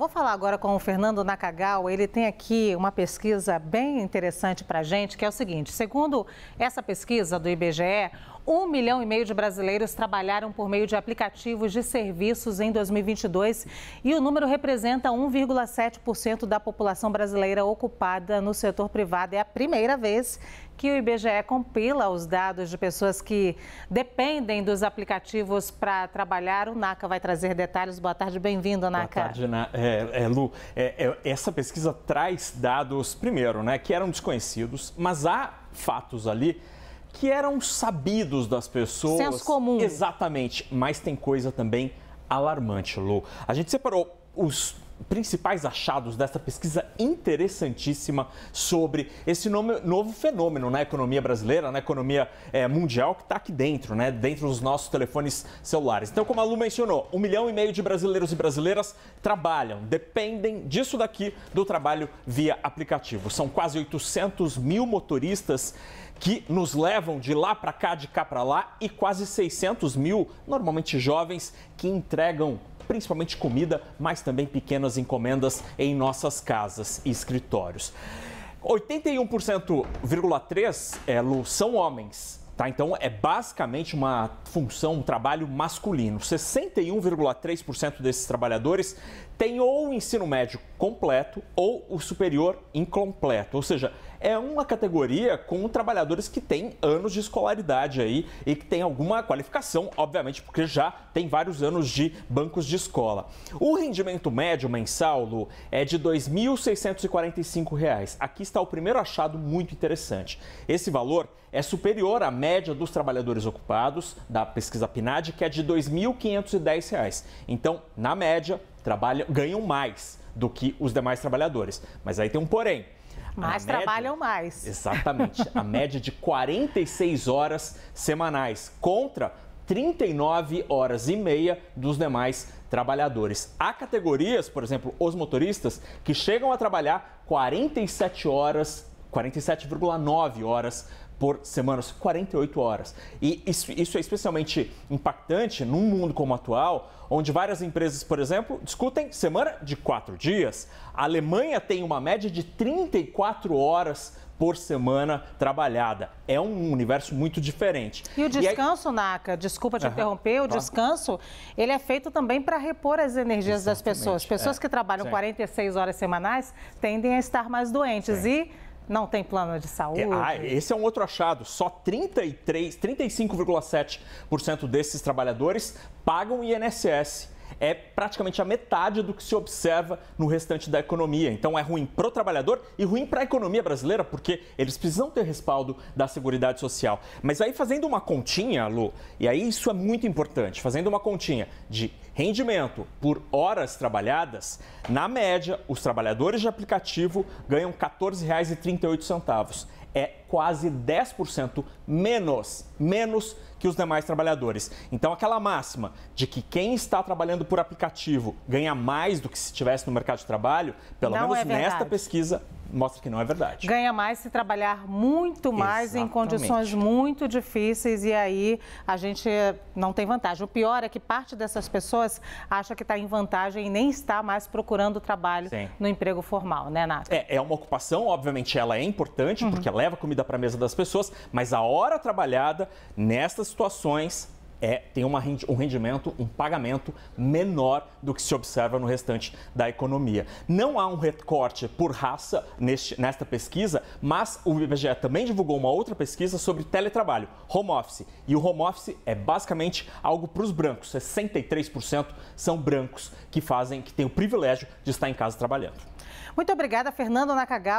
vou falar agora com o Fernando Nakagawa. Ele tem aqui uma pesquisa bem interessante para a gente, que é o seguinte: segundo essa pesquisa do IBGE, um milhão e meio de brasileiros trabalharam por meio de aplicativos de serviços em 2022 e o número representa 1,7% da população brasileira ocupada no setor privado. É a primeira vez que o IBGE compila os dados de pessoas que dependem dos aplicativos para trabalhar. O NACA vai trazer detalhes. Boa tarde, bem-vindo, NACA. Boa tarde, Na... é, é, Lu. É, é, essa pesquisa traz dados, primeiro, né, que eram desconhecidos, mas há fatos ali que eram sabidos das pessoas. Senso comum. Exatamente. Mas tem coisa também alarmante, Lu. A gente separou os principais achados dessa pesquisa interessantíssima sobre esse novo fenômeno na economia brasileira, na economia é, mundial, que está aqui dentro, né? dentro dos nossos telefones celulares. Então, como a Lu mencionou, um milhão e meio de brasileiros e brasileiras trabalham, dependem disso daqui, do trabalho via aplicativo. São quase 800 mil motoristas que nos levam de lá para cá, de cá para lá, e quase 600 mil, normalmente jovens, que entregam principalmente comida, mas também pequenas encomendas em nossas casas e escritórios. 81,3% é, são homens. Tá? Então, é basicamente uma função, um trabalho masculino. 61,3% desses trabalhadores têm ou o ensino médio completo ou o superior incompleto. Ou seja, é uma categoria com trabalhadores que têm anos de escolaridade aí e que têm alguma qualificação, obviamente, porque já tem vários anos de bancos de escola. O rendimento médio mensal Lu, é de R$ 2.645. Aqui está o primeiro achado muito interessante. Esse valor é superior à média dos trabalhadores ocupados da pesquisa PNAD, que é de R$ 2.510. Então, na média, trabalham, ganham mais do que os demais trabalhadores. Mas aí tem um porém. Mas média, trabalham mais. Exatamente. A média é de 46 horas semanais contra 39 horas e meia dos demais trabalhadores. Há categorias, por exemplo, os motoristas, que chegam a trabalhar 47 horas, 47,9 horas por semanas, 48 horas. E isso, isso é especialmente impactante num mundo como o atual, onde várias empresas, por exemplo, discutem semana de quatro dias. A Alemanha tem uma média de 34 horas por semana trabalhada. É um universo muito diferente. E o descanso, e aí... Naka, desculpa te uhum. interromper, o tá. descanso, ele é feito também para repor as energias Exatamente. das pessoas. Pessoas é. que trabalham Sim. 46 horas semanais tendem a estar mais doentes Sim. e não tem plano de saúde. É, ah, esse é um outro achado. Só 33, 35,7% desses trabalhadores pagam INSS é praticamente a metade do que se observa no restante da economia. Então é ruim para o trabalhador e ruim para a economia brasileira, porque eles precisam ter respaldo da Seguridade Social. Mas aí fazendo uma continha, Lu, e aí isso é muito importante, fazendo uma continha de rendimento por horas trabalhadas, na média, os trabalhadores de aplicativo ganham R$ 14,38 é quase 10% menos, menos que os demais trabalhadores. Então aquela máxima de que quem está trabalhando por aplicativo ganha mais do que se estivesse no mercado de trabalho, pelo Não menos é nesta pesquisa mostra que não é verdade. Ganha mais se trabalhar muito mais Exatamente. em condições muito difíceis e aí a gente não tem vantagem. O pior é que parte dessas pessoas acha que está em vantagem e nem está mais procurando trabalho Sim. no emprego formal, né, Nath? É, é uma ocupação, obviamente ela é importante uhum. porque leva comida para a mesa das pessoas, mas a hora trabalhada, nestas situações, é, tem uma, um rendimento, um pagamento menor do que se observa no restante da economia. Não há um recorte por raça neste, nesta pesquisa, mas o IBGE também divulgou uma outra pesquisa sobre teletrabalho, home office. E o home office é basicamente algo para os brancos. 63% são brancos que fazem, que têm o privilégio de estar em casa trabalhando. Muito obrigada, Fernando Nakagawa.